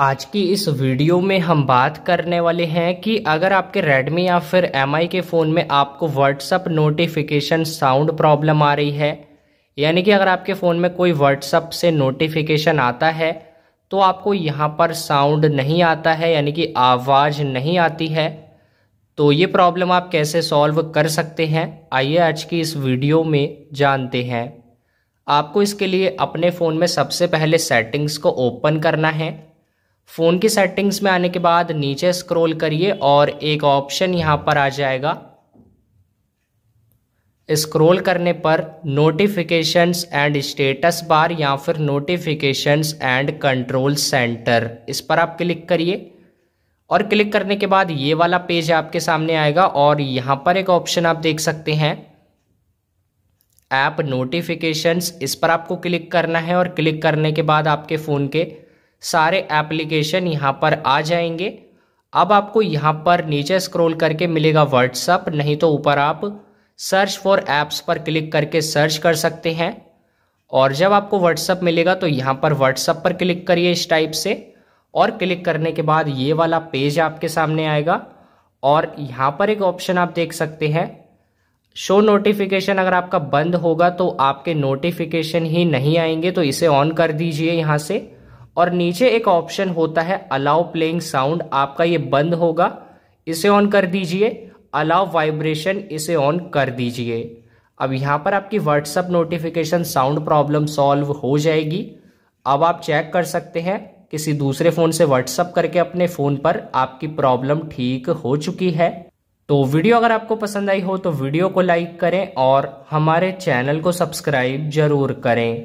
आज की इस वीडियो में हम बात करने वाले हैं कि अगर आपके Redmi या फिर MI के फ़ोन में आपको WhatsApp नोटिफिकेशन साउंड प्रॉब्लम आ रही है यानी कि अगर आपके फ़ोन में कोई WhatsApp से नोटिफिकेशन आता है तो आपको यहाँ पर साउंड नहीं आता है यानी कि आवाज़ नहीं आती है तो ये प्रॉब्लम आप कैसे सॉल्व कर सकते हैं आइए आज की इस वीडियो में जानते हैं आपको इसके लिए अपने फ़ोन में सबसे पहले सेटिंग्स को ओपन करना है फ़ोन की सेटिंग्स में आने के बाद नीचे स्क्रॉल करिए और एक ऑप्शन यहाँ पर आ जाएगा स्क्रॉल करने पर नोटिफिकेशंस एंड स्टेटस बार या फिर नोटिफिकेशंस एंड कंट्रोल सेंटर इस पर आप क्लिक करिए और क्लिक करने के बाद ये वाला पेज आपके सामने आएगा और यहाँ पर एक ऑप्शन आप देख सकते हैं ऐप नोटिफिकेशंस इस पर आपको क्लिक करना है और क्लिक करने के बाद आपके फ़ोन के सारे एप्लीकेशन यहाँ पर आ जाएंगे अब आपको यहाँ पर नीचे स्क्रॉल करके मिलेगा व्हाट्सअप नहीं तो ऊपर आप सर्च फॉर ऐप्स पर क्लिक करके सर्च कर सकते हैं और जब आपको व्हाट्सअप मिलेगा तो यहाँ पर व्हाट्सअप पर क्लिक करिए इस टाइप से और क्लिक करने के बाद ये वाला पेज आपके सामने आएगा और यहाँ पर एक ऑप्शन आप देख सकते हैं शो नोटिफिकेशन अगर आपका बंद होगा तो आपके नोटिफिकेशन ही नहीं आएंगे तो इसे ऑन कर दीजिए यहाँ से और नीचे एक ऑप्शन होता है अलाउ प्लेइंग साउंड आपका ये बंद होगा इसे ऑन कर दीजिए अलाउ वाइब्रेशन इसे ऑन कर दीजिए अब यहाँ पर आपकी WhatsApp notification sound problem solve हो जाएगी अब आप चेक कर सकते हैं किसी दूसरे फ़ोन से व्हाट्सअप करके अपने फ़ोन पर आपकी प्रॉब्लम ठीक हो चुकी है तो वीडियो अगर आपको पसंद आई हो तो वीडियो को लाइक करें और हमारे चैनल को सब्सक्राइब जरूर करें